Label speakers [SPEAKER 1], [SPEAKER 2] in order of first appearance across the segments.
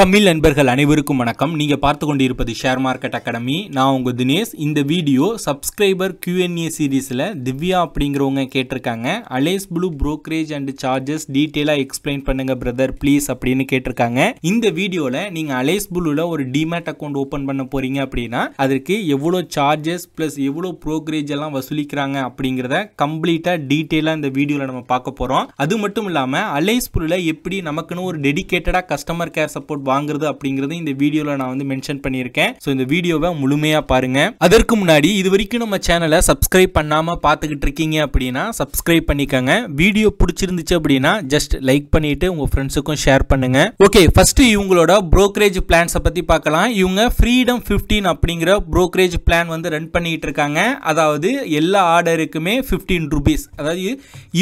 [SPEAKER 1] தமிழ் நண்பர்கள் அனைவருக்கும் வணக்கம் நீங்கள் பார்த்து கொண்டிருப்பது ஷேர் மார்க்கெட் அகாடமி நான் உங்கள் தினேஷ் இந்த வீடியோ சப்ஸ்கிரைபர் கியூஎன்ஏ சீரீஸில் திவ்யா அப்படிங்கிறவங்க கேட்டிருக்காங்க Alice Blue brokerage and charges டீட்டெயிலாக எக்ஸ்பிளைன் பண்ணுங்கள் பிரதர் ப்ளீஸ் அப்படின்னு கேட்டிருக்காங்க இந்த வீடியோவில் நீங்கள் அலேஸ் ப்ளூவில் ஒரு டிமேட் அக்கௌண்ட் ஓப்பன் பண்ண போகிறீங்க அப்படின்னா அதற்கு எவ்வளோ சார்ஜஸ் ப்ளஸ் எவ்வளோ ப்ரோக்கரேஜ் எல்லாம் வசூலிக்கிறாங்க அப்படிங்கிறத கம்ப்ளீட்டாக டீட்டெயிலாக இந்த வீடியோவில் நம்ம பார்க்க போகிறோம் அது மட்டும் இல்லாமல் அலேஸ் ப்ளூவில் எப்படி நமக்குன்னு ஒரு டெடிக்கேட்டடாக கஸ்டமர் கேர் சப்போர்ட் வாங்குறது அப்படிங்கிறது இந்த வீடியோவில் நான் வந்து மென்ஷன் பண்ணியிருக்கேன் ஸோ இந்த வீடியோவை முழுமையாக பாருங்கள் அதற்கு முன்னாடி இது வரைக்கும் நம்ம சேனலை சப்ஸ்கிரைப் பண்ணாமல் பார்த்துக்கிட்டு இருக்கீங்க அப்படின்னா சப்ஸ்கிரைப் பண்ணிக்கோங்க வீடியோ பிடிச்சிருந்துச்சு அப்படின்னா ஜஸ்ட் லைக் பண்ணிட்டு உங்கள் ஃப்ரெண்ட்ஸுக்கும் ஷேர் பண்ணுங்க ஓகே ஃபர்ஸ்ட் இவங்களோட ப்ரோக்கரேஜ் பிளான்ஸ் பற்றி பார்க்கலாம் இவங்க ஃப்ரீடம் ஃபிஃப்டீன் அப்படிங்கிற ப்ரோக்கரேஜ் பிளான் வந்து ரன் பண்ணிட்டு இருக்காங்க அதாவது எல்லா ஆர்டருக்குமே ஃபிஃப்டீன் ருபீஸ் அதாவது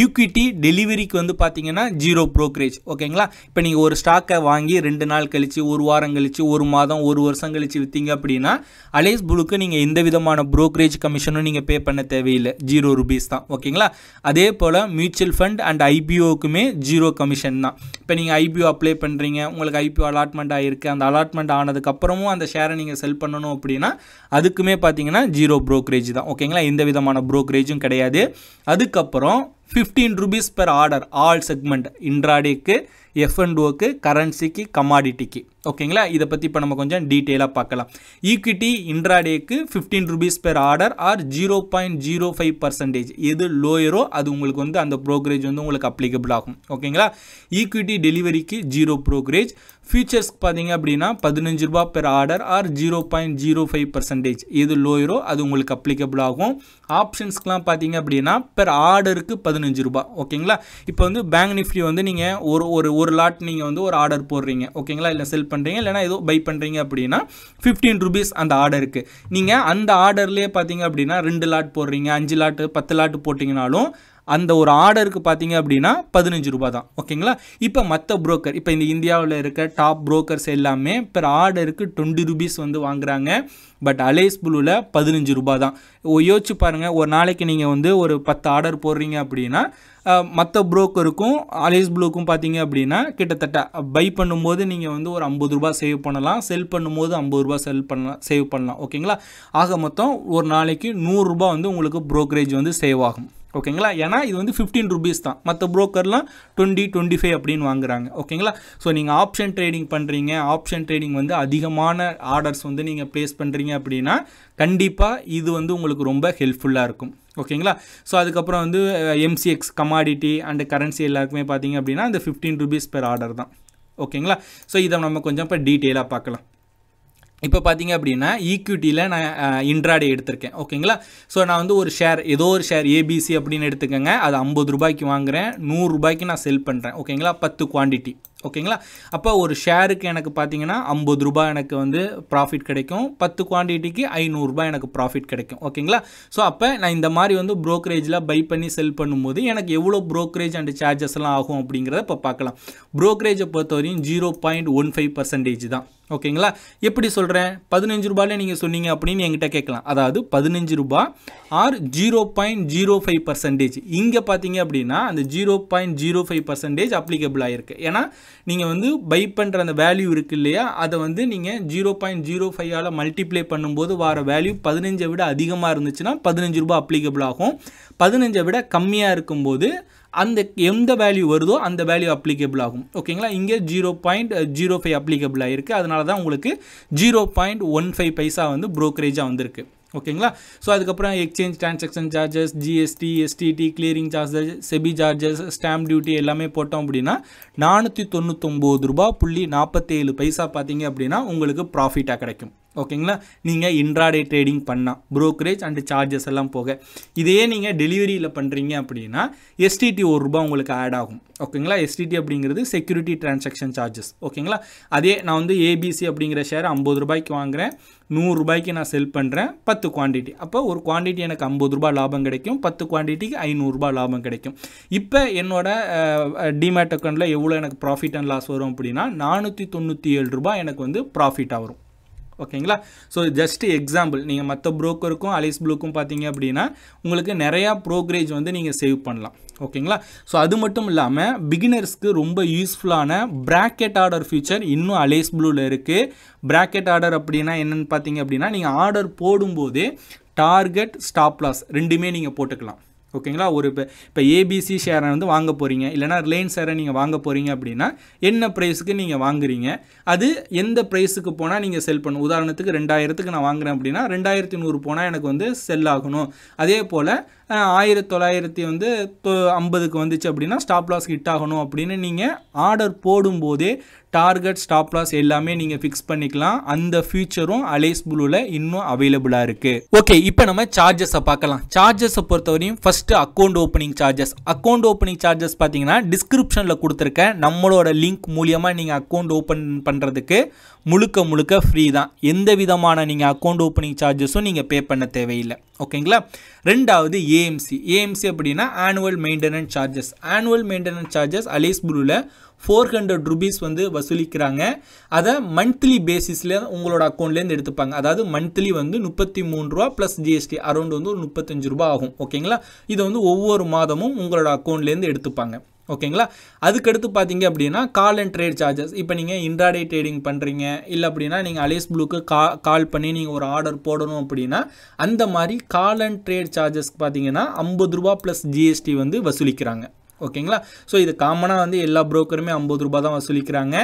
[SPEAKER 1] யூக்விட்டி டெலிவரிக்கு வந்து பார்த்தீங்கன்னா ஜீரோ ப்ரோக்கரேஜ் ஓகேங்களா இப்போ நீங்கள் ஒரு ஸ்டாக்கை வாங்கி ரெண்டு நாள் கழித்து ஒரு வாரம் கழித்து ஒரு மாதம் ஒரு வருஷம் கழித்து விற்றீங்க அப்படின்னா அலேஸ் புளுக்கு நீங்கள் எந்த விதமான ப்ரோக்கரேஜ் கமிஷனும் நீங்கள் பே பண்ண தேவையில்லை ஜீரோ ருபீஸ் தான் ஓகேங்களா அதே போல் மியூச்சுவல் ஃபண்ட் அண்ட் ஐபிஓக்குமே ஜீரோ கமிஷன் தான் இப்போ நீங்கள் ஐபிஓ அப்ளை பண்ணுறீங்க உங்களுக்கு ஐபிஓ அலாட்மெண்ட் ஆகிருக்கு அந்த அலாட்மெண்ட் ஆனதுக்கப்புறமும் அந்த ஷேரை நீங்கள் செல் பண்ணணும் அப்படின்னா அதுக்குமே பார்த்தீங்கன்னா ஜீரோ ப்ரோக்கரேஜ் தான் ஓகேங்களா எந்த விதமான ப்ரோக்கரேஜும் கிடையாது அதுக்கப்புறம் fifteen rupees per order all segment இன்ட்ராடேக்கு எஃப்என்டோக்கு கரன்சிக்கு கமாடிட்டிக்கு ஓகேங்களா இதை பற்றி இப்போ நம்ம கொஞ்சம் டீட்டெயிலாக பார்க்கலாம் ஈக்விட்டி இன்ட்ராடேக்கு fifteen rupees per order or zero point zero five percentage எது லோயரோ அது உங்களுக்கு வந்து அந்த ப்ரோக்ரேஜ் வந்து உங்களுக்கு அப்ளிகபிள் ஆகும் ஓகேங்களா ஈக்விட்டி டெலிவரிக்கு ஜீரோ ப்ரோக்ரேஜ் ஃபியூச்சர்ஸ்க்கு பார்த்தீங்க அப்படின்னா பதினஞ்சு ரூபா per order or zero point zero five percentage எது லோயரோ அது உங்களுக்கு அப்ளிகபிள் ஆகும் ஆப்ஷன்ஸ்க்கெலாம் பார்த்தீங்க அப்படின்னா பெர் ஆர்டருக்கு பதினஞ்சு ரூபா ஓகேங்களா இப்போ வந்து பேங்க் நிஃப்டி வந்து நீங்கள் ஒரு ஒரு ஒரு லாட் நீங்கள் வந்து ஒரு ஆர்டர் போடுறீங்க ஓகேங்களா இல்லை செல் பண்ணுறீங்க இல்லைனா ஏதோ பை பண்ணுறீங்க அப்படின்னா ஃபிஃப்டீன் ருபீஸ் அந்த ஆர்டருக்கு நீங்கள் அந்த ஆர்டர்லேயே பார்த்தீங்க அப்படின்னா ரெண்டு லாட் போடுறீங்க அஞ்சு லாட்டு பத்து லாட்டு போட்டிங்கனாலும் அந்த ஒரு ஆர்டருக்கு பார்த்தீங்க அப்படின்னா பதினஞ்சு ரூபா தான் ஓகேங்களா இப்போ மற்ற புரோக்கர் இப்போ இந்த இந்தியாவில் இருக்க டாப் புரோக்கர்ஸ் எல்லாமே பெர் ஆர்டருக்கு டுவெண்ட்டி ருபீஸ் வந்து வாங்குறாங்க பட் அலேஸ் புலுவில் பதினஞ்சு ரூபா தான் யோசிச்சு பாருங்கள் ஒரு நாளைக்கு நீங்கள் வந்து ஒரு பத்து ஆர்டர் போடுறீங்க அப்படின்னா மற்ற புரோக்கருக்கும் அலேஸ் ப்ளூக்கும் பார்த்தீங்க அப்படின்னா கிட்டத்தட்ட பை பண்ணும்போது நீங்கள் வந்து ஒரு ஐம்பது ரூபா சேவ் பண்ணலாம் செல் பண்ணும்போது ஐம்பது ரூபா செல் பண்ணலாம் சேவ் பண்ணலாம் ஓகேங்களா ஆக மொத்தம் ஒரு நாளைக்கு நூறுரூபா வந்து உங்களுக்கு ப்ரோக்கரேஜ் வந்து சேவ் ஆகும் ஓகேங்களா ஏன்னா இது வந்து ஃபிஃப்டீன் ருபீஸ் தான் மற்ற ப்ரோக்கர்லாம் டுவெண்ட்டி டுவெண்ட்டி ஃபைவ் அப்படின்னு வாங்குறாங்க ஓகேங்களா ஸோ நீங்கள் ஆப்ஷன் ட்ரேடிங் பண்ணுறீங்க ஆப்ஷன் ட்ரேடிங் வந்து அதிகமான ஆர்டர்ஸ் வந்து நீங்கள் ப்ளேஸ் பண்ணுறீங்க அப்படின்னா கண்டிப்பாக இது வந்து உங்களுக்கு ரொம்ப ஹெல்ப்ஃபுல்லாக இருக்கும் ஓகேங்களா ஸோ அதுக்கப்புறம் வந்து எம்சிஎக்ஸ் கமாடிட்டி அண்ட் கரன்சி எல்லாருக்குமே பார்த்தீங்க அப்படின்னா அந்த ஃபிஃப்டீன் ருபீஸ் பெர் ஆர்டர் தான் ஓகேங்களா ஸோ இதை நம்ம கொஞ்சம் இப்போ டீட்டெயிலாக பார்க்கலாம் இப்போ பார்த்தீங்க அப்படின்னா ஈக்விட்டியில் e நான் இன்ட்ராடே எடுத்திருக்கேன் ஓகேங்களா ஸோ நான் வந்து ஒரு ஷேர் ஏதோ ஒரு ஷேர் ஏபிசி அப்படின்னு எடுத்துக்கோங்க அது ஐம்பது ரூபாய்க்கு வாங்குகிறேன் நூறுரூபாய்க்கு நான் செல் பண்ணுறேன் ஓகேங்களா பத்து குவான்டிட்டி ஓகேங்களா அப்போ ஒரு ஷேருக்கு எனக்கு பார்த்தீங்கன்னா ஐம்பது ரூபா எனக்கு வந்து ப்ராஃபிட் கிடைக்கும் பத்து குவான்டிட்டிக்கு ஐநூறுரூபா எனக்கு ப்ராஃபிட் கிடைக்கும் ஓகேங்களா ஸோ அப்போ நான் இந்த மாதிரி வந்து ப்ரோக்கரேஜில் பை பண்ணி செல் பண்ணும்போது எனக்கு எவ்வளோ ப்ரோக்கரேஜ் அண்ட் சார்ஜஸ்லாம் ஆகும் அப்படிங்கிறத இப்போ பார்க்கலாம் ப்ரோக்கரேஜை பொறுத்தவரையும் zero point one five percentage தான் ஓகேங்களா எப்படி சொல்கிறேன் பதினஞ்சு ரூபாயில் நீங்கள் சொன்னீங்க அப்படின்னு என்கிட்ட கேட்கலாம் அதாவது பதினஞ்சு ரூபா or zero point zero five percentage இங்கே பார்த்தீங்க அப்படின்னா அந்த zero point zero five percentage applicable ஆகிருக்கு ஏன்னா நீங்கள் வந்து பை பண்ணுற அந்த வேல்யூ இருக்கு இல்லையா அதை வந்து நீங்கள் ஜீரோ பாயிண்ட் ஜீரோ ஃபைவால் மல்டிப்ளை பண்ணும்போது வர வேல்யூ பதினஞ்சை விட அதிகமாக இருந்துச்சுன்னா பதினஞ்சு ரூபா அப்ளிகபிள் ஆகும் பதினஞ்சை விட கம்மியாக இருக்கும்போது அந்த எந்த வேல்யூ வருதோ அந்த வேல்யூ அப்ளிகபிள் ஆகும் ஓகேங்களா இங்கே zero point zero five applicable ஆகிருக்கு அதனால தான் உங்களுக்கு ஜீரோ பாயிண்ட் ஒன் ஃபைவ் பைசா வந்து ப்ரோக்கரேஜாக வந்திருக்கு ஓகேங்களா ஸோ அதுக்கப்புறம் exchange transaction charges GST STT clearing charges SEBI charges stamp duty எல்லாமே போட்டோம் அப்படின்னா நானூற்றி தொண்ணூத்தொம்பது ரூபா புள்ளி நாற்பத்தேழு பைசா பார்த்தீங்க அப்படின்னா உங்களுக்கு ப்ராஃபிட்டாக கிடைக்கும் ஓகேங்களா நீங்கள் இன்ட்ராடே ட்ரேடிங் பண்ணால் ப்ரோக்கரேஜ் அண்டு சார்ஜஸ் எல்லாம் போக இதையே நீங்கள் டெலிவரியில் பண்ணுறீங்க அப்படின்னா எஸ்டிடி ஒரு ரூபா உங்களுக்கு ஆட் ஆகும் ஓகேங்களா எஸ்டிடி அப்படிங்கிறது செக்யூரிட்டி டிரான்சாக்ஷன் சார்ஜஸ் ஓகேங்களா அதே நான் வந்து ஏபிசி அப்படிங்கிற ஷேர் ஐம்பது ரூபாய்க்கு வாங்குகிறேன் நூறுரூபாய்க்கு நான் செல் பண்ணுறேன் பத்து குவான்டிட்டி அப்போ ஒரு குவான்டிட்டி எனக்கு ஐம்பது ரூபா லாபம் கிடைக்கும் பத்து குவான்டிட்டிக்கு ஐநூறுரூபா லாபம் கிடைக்கும் இப்போ என்னோட டிமேட் அக்கௌண்ட்டில் எவ்வளோ எனக்கு ப்ராஃபிட் அண்ட் லாஸ் வரும் அப்படின்னா நானூற்றி தொண்ணூற்றி ஏழு ரூபாய் எனக்கு வந்து ப்ராஃபிட்டாக வரும் ஓகேங்களா ஸோ ஜஸ்ட் எக்ஸாம்பிள் நீங்கள் மற்ற ப்ரோக்கருக்கும் அலைஸ் ப்ளூக்கும் பார்த்தீங்க அப்படின்னா உங்களுக்கு நிறையா ப்ரோக்ரேஜ் வந்து நீங்கள் சேவ் பண்ணலாம் ஓகேங்களா ஸோ அது மட்டும் இல்லாமல் பிகினர்ஸ்க்கு ரொம்ப யூஸ்ஃபுல்லான ப்ராக்கெட் ஆர்டர் ஃபியூச்சர் இன்னும் அலேஸ் ப்ளூவில் இருக்குது ப்ராக்கெட் ஆர்டர் அப்படின்னா என்னென்னு பார்த்தீங்க அப்படின்னா நீங்கள் ஆர்டர் போடும்போதே டார்கெட் ஸ்டாப்லாஸ் ரெண்டுமே நீங்கள் போட்டுக்கலாம் ஓகேங்களா ஒரு இப்போ இப்போ ஏபிசி ஷேரை வந்து வாங்க போகிறீங்க இல்லைனா ரிலையன்ஸ் ஷேரை நீங்கள் வாங்க போகிறீங்க அப்படின்னா என்ன ப்ரைஸுக்கு நீங்கள் வாங்குறீங்க அது எந்த ப்ரைஸுக்கு போனால் நீங்கள் செல் பண்ணணும் உதாரணத்துக்கு ரெண்டாயிரத்துக்கு நான் வாங்குகிறேன் அப்படின்னா ரெண்டாயிரத்தி நூறு போனால் எனக்கு வந்து செல் ஆகணும் அதே போல் ஆயிரத்தி தொள்ளாயிரத்தி வந்து ஐம்பதுக்கு வந்துச்சு அப்படின்னா ஸ்டாப் லாஸ் ஹிட் ஆகணும் அப்படின்னு நீங்கள் ஆர்டர் போடும்போதே டார்கெட் ஸ்டாப் லாஸ் எல்லாமே நீங்கள் ஃபிக்ஸ் பண்ணிக்கலாம் அந்த ஃபியூச்சரும் அலைஸ் ப்ளூவில் இன்னும் அவைலபிளாக இருக்குது ஓகே இப்போ நம்ம சார்ஜஸை பார்க்கலாம் சார்ஜஸை பொறுத்தவரையும் first account opening charges account opening charges பார்த்தீங்கன்னா டிஸ்கிரிப்ஷனில் கொடுத்துருக்க நம்மளோட லிங்க் மூலியமாக நீங்கள் அக்கௌண்ட் ஓப்பன் பண்ணுறதுக்கு முழுக்க முழுக்க ஃப்ரீ தான் எந்த விதமான நீங்கள் அக்கௌண்ட் ஓப்பனிங் சார்ஜஸும் நீங்கள் பே பண்ண தேவையில்லை ஓகேங்களா ரெண்டாவது ஏ ஏஎம்சி ஏஎம்சி அப்படின்னா annual maintenance charges annual maintenance charges Alice four hundred rupees வந்து வசூலிக்கிறாங்க அதை மந்த்லி பேசிஸில் உங்களோட அக்கௌண்ட்லேருந்து எடுத்துப்பாங்க அதாவது மந்த்லி வந்து முப்பத்தி மூணு ரூபா ப்ளஸ் ஜிஎஸ்டி அரௌண்ட் வந்து ஒரு முப்பத்தஞ்சு ரூபா ஆகும் ஓகேங்களா இதை வந்து ஒவ்வொரு மாதமும் உங்களோட அக்கௌண்ட்லேருந்து எடுத்துப்பாங்க ஓகேங்களா அதுக்கடுத்து பார்த்தீங்க அப்படின்னா கால் அண்ட் ட்ரேட் சார்ஜஸ் இப்போ நீங்கள் இன்ட்ராடே ட்ரேடிங் பண்ணுறீங்க இல்லை அப்படின்னா நீங்கள் அலேஸ் ப்ளூக்கு கா கால் பண்ணி நீங்கள் ஒரு ஆர்டர் போடணும் அப்படின்னா அந்த மாதிரி கால் அண்ட் ட்ரேட் சார்ஜஸ்க்கு பார்த்தீங்கன்னா ஐம்பது ரூபா ப்ளஸ் ஜிஎஸ்டி வந்து வசூலிக்கிறாங்க ஓகேங்களா ஸோ இது காமனாக வந்து எல்லா ப்ரோக்கருமே ஐம்பது ரூபா தான் வசூலிக்கிறாங்க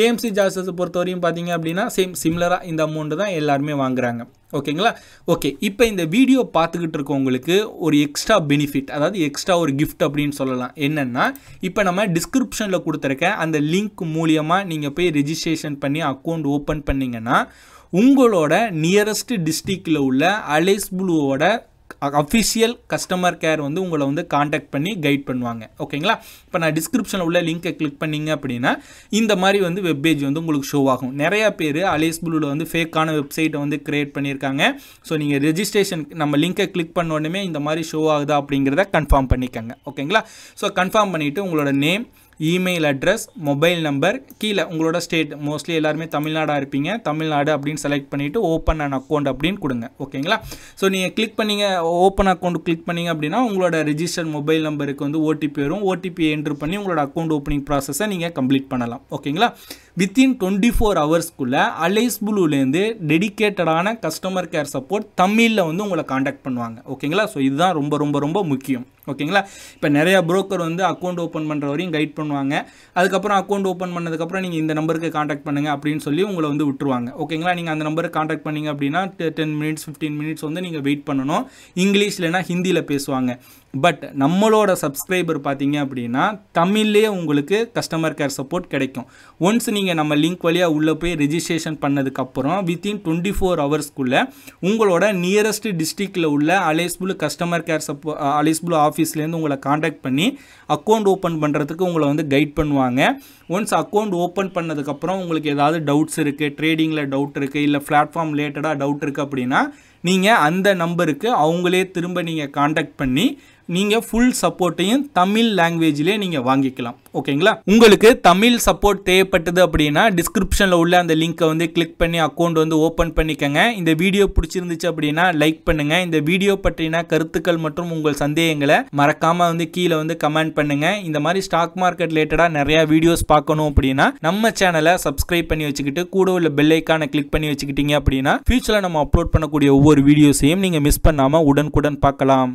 [SPEAKER 1] ஏஎம்சி ஜாஸ்டர்ஸ் பொறுத்தவரையும் பார்த்தீங்க அப்படின்னா சேம் சிம்லராக இந்த அமௌண்ட்டு தான் எல்லாருமே வாங்குறாங்க ஓகேங்களா ஓகே இப்போ இந்த வீடியோ பார்த்துக்கிட்டு இருக்கவங்களுக்கு ஒரு எக்ஸ்ட்ரா பெனிஃபிட் அதாவது எக்ஸ்ட்ரா ஒரு கிஃப்ட் அப்படின்னு சொல்லலாம் என்னென்னா இப்போ நம்ம டிஸ்கிரிப்ஷனில் கொடுத்துருக்க அந்த லிங்க் மூலியமாக நீங்கள் போய் ரெஜிஸ்ட்ரேஷன் பண்ணி அக்கௌண்ட் ஓப்பன் பண்ணிங்கன்னா உங்களோட நியரஸ்ட் டிஸ்ட்ரிக்டில் உள்ள புளுவோட அஃபிஷியல் கஸ்டமர் கேர் வந்து உங்களை வந்து காண்டாக்ட் பண்ணி கைட் பண்ணுவாங்க ஓகேங்களா இப்போ நான் டிஸ்கிரிப்ஷனில் உள்ள லிங்க்கை கிளிக் பண்ணிங்க அப்படின்னா இந்த மாதிரி வந்து வெப்பேஜ் வந்து உங்களுக்கு ஷோ ஆகும் நிறையா பேர் அலேஸ் வந்து ஃபேக்கான வெப்சைட்டை வந்து க்ரியேட் பண்ணியிருக்காங்க ஸோ நீங்கள் ரெஜிஸ்ட்ரேஷன் நம்ம லிங்க்கை கிளிக் பண்ண உடனே இந்த மாதிரி ஷோ ஆகுதா அப்படிங்கிறத கன்ஃபார்ம் பண்ணிக்கோங்க ஓகேங்களா ஸோ கன்ஃபார்ம் பண்ணிவிட்டு உங்களோட name email address mobile number கீழே உங்களோட ஸ்டேட் மோஸ்ட்லி எல்லாருமே தமிழ்நாடாக இருப்பீங்க தமிழ்நாடு அப்படின்னு செலக்ட் பண்ணிவிட்டு ஓப்பன் அண்ட் அக்கௌண்ட் அப்படின்னு கொடுங்க ஓகேங்களா ஸோ நீங்கள் கிளிக் பண்ணிங்க ஓப்பன் அக்கௌண்ட் கிளிக் பண்ணிங்க அப்படின்னா உங்களோட ரிஜிஸ்டர் மொபைல் நம்பருக்கு வந்து ஓடிபி வரும் ஓடிபி என்ட்ரு பண்ணி உங்களோட அக்கௌண்ட் ஓப்பனிங் ப்ராசஸை நீங்கள் கம்ப்ளீட் பண்ணலாம் ஓகேங்களா வித்தின் டுவெண்ட்டி ஃபோர் ஹவர்ஸ்க்குள்ளே அலைஸ் புளூலேருந்து டெடிக்கேட்டடான கஸ்டமர் கேர் சப்போர்ட் தமிழில் வந்து உங்களை காண்டாக்ட் பண்ணுவாங்க ஓகேங்களா ஸோ இதுதான் ரொம்ப ரொம்ப ரொம்ப முக்கியம் ஓகேங்களா இப்போ நிறையா புரோக்கர் வந்து அக்கௌண்ட் ஓப்பன் பண்ணுற வரையும் கைட் பண்ணுவாங்க அதுக்கப்புறம் அக்கௌண்ட் ஓப்பன் பண்ணதுக்கப்புறம் நீங்கள் இந்த நம்பருக்கு காண்டாக்ட் பண்ணுங்கள் அப்படின்னு சொல்லி உங்களை வந்து விட்டுருவாங்க ஓகேங்களா நீங்கள் அந்த நம்பருக்கு காண்டாக்ட் பண்ணிங்க அப்படின்னா டென் மினிட்ஸ் ஃபிஃப்டீன் மினிட்ஸ் வந்து நீங்கள் வெயிட் பண்ணணும் இங்கிலீஷ் இல்லைனா ஹிந்தியில் பேசுவாங்க பட் நம்மளோட சப்ஸ்கிரைபர் பார்த்தீங்க அப்படின்னா தமிழ்லேயே உங்களுக்கு கஸ்டமர் கேர் சப்போர்ட் கிடைக்கும் ஒன்ஸ் நீங்கள் நம்ம லிங்க் வழியாக உள்ளே போய் ரெஜிஸ்ட்ரேஷன் பண்ணதுக்கப்புறம் வித்தின் டுவெண்ட்டி ஃபோர் ஹவர்ஸ்க்குள்ளே உங்களோட நியரஸ்ட் டிஸ்ட்ரிக்டில் உள்ள அலேஸ்புல் கஸ்டமர் கேர் சப்போ அலைஸ்புல் ஆஃபீஸ்லேருந்து உங்களை காண்டாக்ட் பண்ணி அக்கௌண்ட் ஓப்பன் பண்ணுறதுக்கு உங்களை வந்து கைட் பண்ணுவாங்க ஒன்ஸ் அக்கௌண்ட் ஓப்பன் பண்ணதுக்கப்புறம் உங்களுக்கு ஏதாவது டவுட்ஸ் இருக்குது ட்ரேடிங்கில் டவுட் இருக்குது இல்லை பிளாட்ஃபார்ம் ரிலேட்டடாக டவுட் இருக்குது அப்படின்னா நீங்கள் அந்த நம்பருக்கு அவங்களே திரும்ப நீங்கள் காண்டாக்ட் பண்ணி நீங்கள் ஃபுல் சப்போர்ட்டையும் தமிழ் லாங்குவேஜ்லேயே நீங்கள் வாங்கிக்கலாம் ஓகேங்களா உங்களுக்கு தமிழ் சப்போர்ட் தேவைப்பட்டது அப்படின்னா டிஸ்கிரிப்ஷனில் உள்ள அந்த லிங்க்கை வந்து கிளிக் பண்ணி அக்கௌண்ட் வந்து ஓப்பன் பண்ணிக்கோங்க இந்த வீடியோ பிடிச்சிருந்துச்சு அப்படின்னா லைக் பண்ணுங்கள் இந்த வீடியோ பற்றின கருத்துக்கள் மற்றும் உங்கள் சந்தேகங்களை மறக்காமல் வந்து கீழே வந்து கமெண்ட் பண்ணுங்கள் இந்த மாதிரி ஸ்டாக் மார்க்கெட் ரிலேட்டடாக நிறையா வீடியோஸ் பார்க்கணும் அப்படின்னா நம்ம சேனலை சப்ஸ்கிரைப் பண்ணி வச்சுக்கிட்டு கூட உள்ள பெல்லைக்கான கிளிக் பண்ணி வச்சுக்கிட்டீங்க அப்படின்னா ஃபியூச்சரில் நம்ம அப்லோட் பண்ணக்கூடிய ஒவ்வொரு வீடியோஸையும் நீங்கள் மிஸ் பண்ணாமல் உடனுக்குடன் பார்க்கலாம்